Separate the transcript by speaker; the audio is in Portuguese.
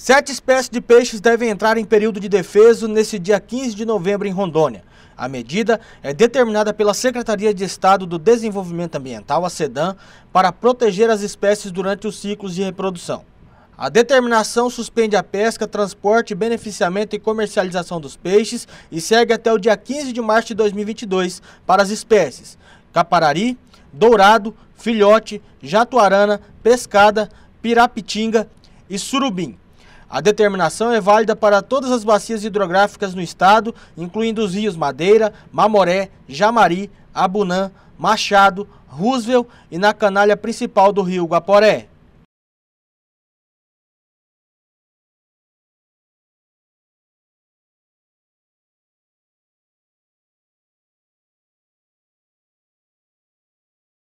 Speaker 1: Sete espécies de peixes devem entrar em período de defeso nesse dia 15 de novembro em Rondônia. A medida é determinada pela Secretaria de Estado do Desenvolvimento Ambiental, a SEDAM, para proteger as espécies durante os ciclos de reprodução. A determinação suspende a pesca, transporte, beneficiamento e comercialização dos peixes e segue até o dia 15 de março de 2022 para as espécies caparari, dourado, filhote, jatuarana, pescada, pirapitinga e surubim. A determinação é válida para todas as bacias hidrográficas no estado, incluindo os rios Madeira, Mamoré, Jamari, Abunã, Machado, Roosevelt e na canalha principal do rio Guaporé.